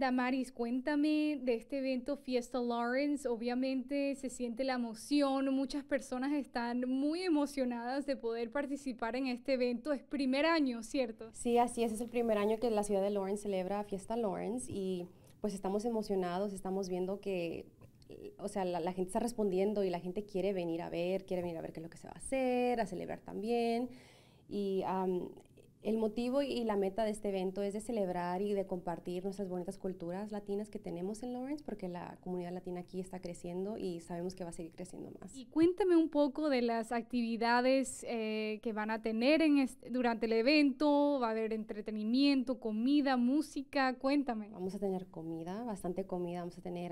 Damaris, cuéntame de este evento Fiesta Lawrence. Obviamente se siente la emoción, muchas personas están muy emocionadas de poder participar en este evento. Es primer año, ¿cierto? Sí, así es, es el primer año que la ciudad de Lawrence celebra Fiesta Lawrence y pues estamos emocionados, estamos viendo que o sea, la, gente está respondiendo y la gente quiere venir a ver, quiere venir a ver qué es lo que se va a hacer, a celebrar también. Y el motivo y la meta de este evento es de celebrar y de compartir nuestras bonitas culturas latinas que tenemos en Lawrence, porque la comunidad latina aquí está creciendo y sabemos que va a seguir creciendo más. Y cuéntame un poco de las actividades eh, que van a tener en durante el evento. Va a haber entretenimiento, comida, música. Cuéntame. Vamos a tener comida, bastante comida. Vamos a tener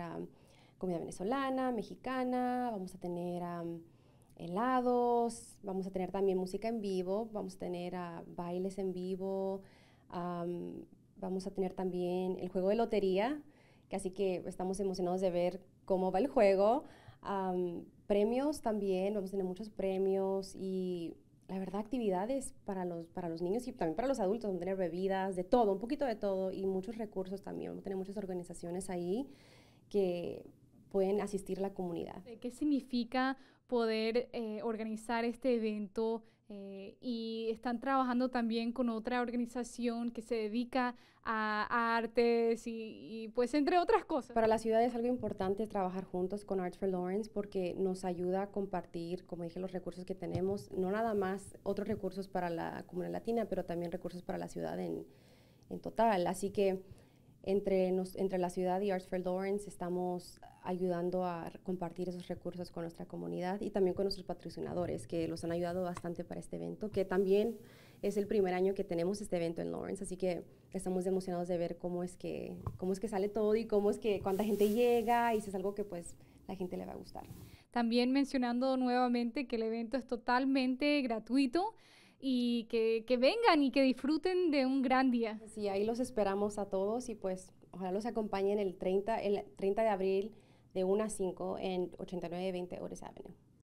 comida venezolana, mexicana. Vamos a tener helados, vamos a tener también música en vivo, vamos a tener ah, bailes en vivo, vamos a tener también el juego de lotería, que así que estamos emocionados de ver cómo va el juego. premios también, vamos a tener muchos premios y la verdad actividades para los, para los niños y también para los adultos, vamos a tener bebidas, de todo, un poquito de todo y muchos recursos también, vamos a tener muchas organizaciones ahí que pueden asistir la comunidad. ¿Qué significa poder eh, organizar este evento? Eh, y están trabajando también con otra organización que se dedica a, artes y, pues entre otras cosas. Para la ciudad es algo importante trabajar juntos con Arts for Lawrence porque nos ayuda a compartir, como dije, los recursos que tenemos, no nada más otros recursos para la comunidad latina, pero también recursos para la ciudad en total. Así que entre, nos, entre la ciudad y Arts for Lawrence estamos ayudando a compartir esos recursos con nuestra comunidad y también con nuestros patrocinadores que los han ayudado bastante para este evento, que también es el primer año que tenemos este evento en Lawrence, así que estamos emocionados de ver cómo es que, cómo es que sale todo y cómo es que cuánta gente llega y si es algo que pues la gente le va a gustar. También mencionando nuevamente que el evento es totalmente gratuito y que, vengan y que disfruten de un gran día. Pues sí, ahí los esperamos a todos y pues ojalá los acompañen el 30, el 30 de abril de 1 a 5 en 8920 Ores Avenue.